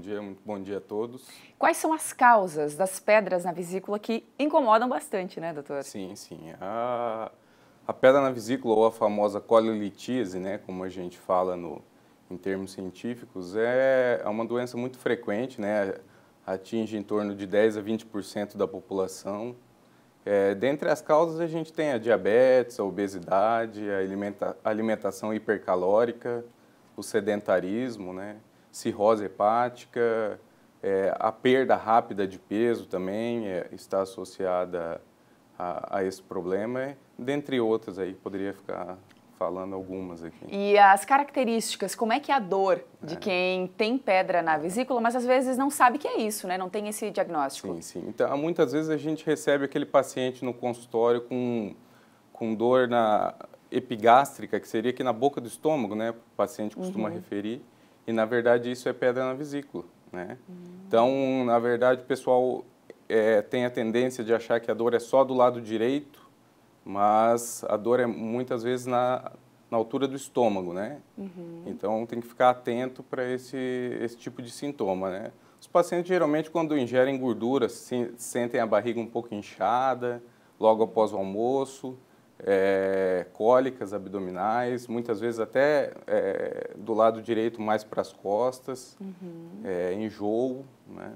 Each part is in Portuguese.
Bom dia, muito bom dia a todos. Quais são as causas das pedras na vesícula que incomodam bastante, né, doutor? Sim, sim. A, a pedra na vesícula, ou a famosa colilitíase, né, como a gente fala no, em termos científicos, é, é uma doença muito frequente, né, atinge em torno de 10 a 20% da população. É, dentre as causas, a gente tem a diabetes, a obesidade, a alimenta, alimentação hipercalórica, o sedentarismo, né? cirrose hepática, é, a perda rápida de peso também é, está associada a, a, esse problema, dentre outras aí, poderia ficar falando algumas aqui. E as características, como é que é a dor de é. quem tem pedra na vesícula, mas às vezes não sabe que é isso, né? Não tem esse diagnóstico. Sim, sim. Então, muitas vezes a gente recebe aquele paciente no consultório com, com dor na epigástrica, que seria aqui na boca do estômago, né? O paciente costuma uhum. referir. E na verdade isso é pedra na vesícula, né? Uhum. Então, na verdade, o pessoal é, tem a tendência de achar que a dor é só do lado direito, mas a dor é muitas vezes na, na altura do estômago, né? Uhum. Então tem que ficar atento para esse, esse tipo de sintoma, né? Os pacientes geralmente quando ingerem gordura se, sentem a barriga um pouco inchada, logo após o almoço, é, cólicas abdominais, muitas vezes até é, do lado direito mais para as costas, uhum. é, enjoo, né?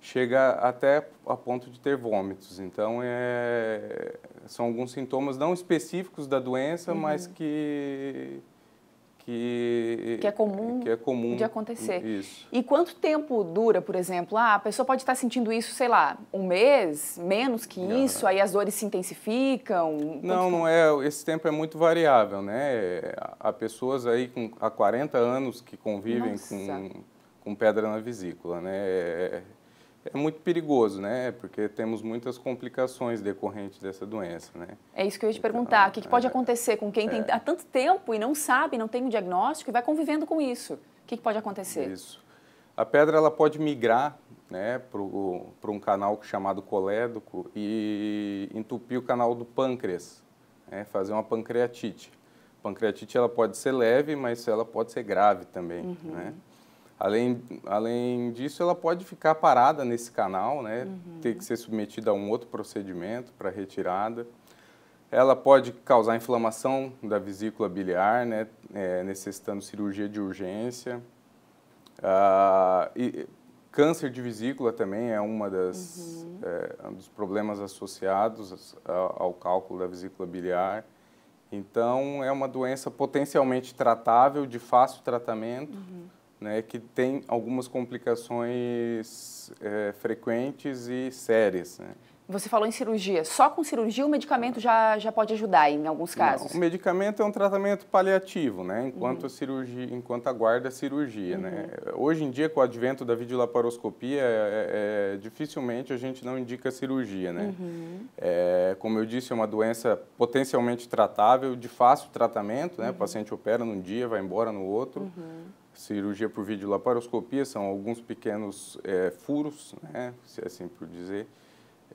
chega até a ponto de ter vômitos. Então, é, são alguns sintomas não específicos da doença, uhum. mas que que, que é comum, que é comum de acontecer. Isso. E quanto tempo dura, por exemplo? Ah, a pessoa pode estar sentindo isso, sei lá, um mês, menos que não. isso, aí as dores se intensificam? Quanto não, não é. Esse tempo é muito variável, né? Há pessoas aí com, há 40 anos que convivem com, com pedra na vesícula, né? É, é é muito perigoso, né? Porque temos muitas complicações decorrentes dessa doença, né? É isso que eu ia te então, perguntar. O que, que pode é, acontecer com quem é, tem há tanto tempo e não sabe, não tem um diagnóstico e vai convivendo com isso? O que, que pode acontecer? Isso. A pedra ela pode migrar né, para um canal é chamado colédoco e entupir o canal do pâncreas, né, fazer uma pancreatite. A pancreatite ela pode ser leve, mas ela pode ser grave também. Uhum. Né? Além, além disso, ela pode ficar parada nesse canal, né? Uhum. Ter que ser submetida a um outro procedimento para retirada. Ela pode causar inflamação da vesícula biliar, né? É, necessitando cirurgia de urgência. Ah, e câncer de vesícula também é, uma das, uhum. é, é um dos problemas associados ao cálculo da vesícula biliar. Então, é uma doença potencialmente tratável, de fácil tratamento. Uhum né, que tem algumas complicações é, frequentes e sérias. Né? Você falou em cirurgia. Só com cirurgia o medicamento já, já pode ajudar em alguns casos? Não, o medicamento é um tratamento paliativo, né? Enquanto uhum. a cirurgia, enquanto aguarda a cirurgia, né. uhum. né? Hoje em dia, com o advento da videolaparoscopia, é, é, é, dificilmente a gente não indica cirurgia, né? Uhum. É, como eu disse, é uma doença potencialmente tratável, de fácil tratamento, né? O uhum. paciente opera num dia, vai embora no outro. Uhum. Cirurgia por videolaparoscopia são alguns pequenos é, furos, né, se assim por dizer.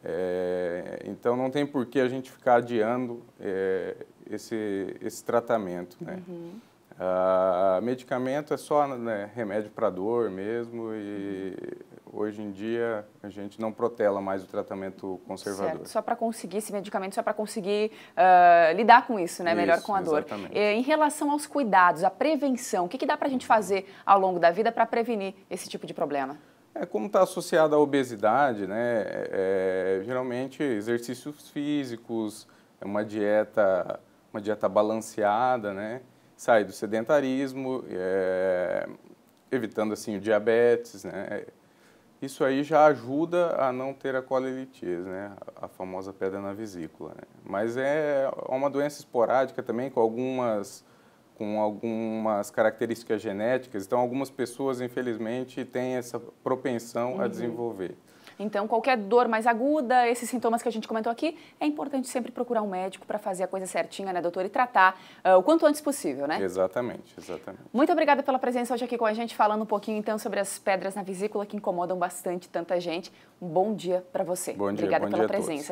É, então não tem por que a gente ficar adiando é, esse, esse tratamento. Né? Uhum. Ah, medicamento é só né, remédio para dor mesmo e uhum hoje em dia a gente não protela mais o tratamento conservador. Certo. Só para conseguir esse medicamento, só para conseguir uh, lidar com isso, né? Isso, Melhor com a dor. Exatamente. Eh, em relação aos cuidados, à prevenção, o que, que dá para a gente fazer ao longo da vida para prevenir esse tipo de problema? É, como está associado à obesidade, né? É, é geralmente exercícios físicos, é uma dieta, uma dieta balanceada, né? Sair do sedentarismo, é, evitando assim o diabetes, né? Isso aí já ajuda a não ter a colelitis, né? a famosa pedra na vesícula. Né? Mas é, é uma doença esporádica também, com algumas, com algumas características genéticas. Então, algumas pessoas, infelizmente, têm essa propensão uhum. a desenvolver. Então, qualquer dor mais aguda, esses sintomas que a gente comentou aqui, é importante sempre procurar um médico para fazer a coisa certinha, né, doutor? E tratar uh, o quanto antes possível, né? Exatamente, exatamente. Muito obrigada pela presença hoje aqui com a gente, falando um pouquinho então sobre as pedras na vesícula que incomodam bastante tanta gente. Um bom dia para você. Bom dia, obrigada bom pela dia presença.